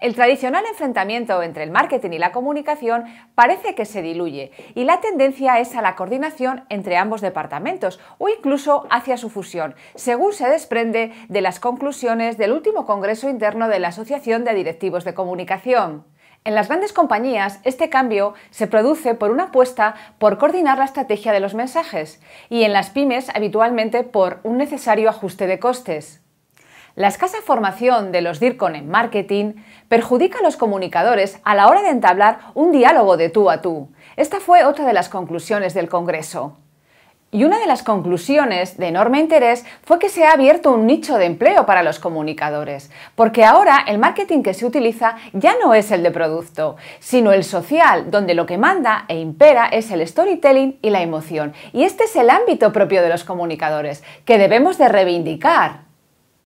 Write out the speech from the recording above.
El tradicional enfrentamiento entre el marketing y la comunicación parece que se diluye y la tendencia es a la coordinación entre ambos departamentos o incluso hacia su fusión, según se desprende de las conclusiones del último Congreso Interno de la Asociación de Directivos de Comunicación. En las grandes compañías, este cambio se produce por una apuesta por coordinar la estrategia de los mensajes y en las pymes habitualmente por un necesario ajuste de costes. La escasa formación de los DIRCON en marketing perjudica a los comunicadores a la hora de entablar un diálogo de tú a tú. Esta fue otra de las conclusiones del Congreso. Y una de las conclusiones de enorme interés fue que se ha abierto un nicho de empleo para los comunicadores, porque ahora el marketing que se utiliza ya no es el de producto, sino el social, donde lo que manda e impera es el storytelling y la emoción. Y este es el ámbito propio de los comunicadores, que debemos de reivindicar.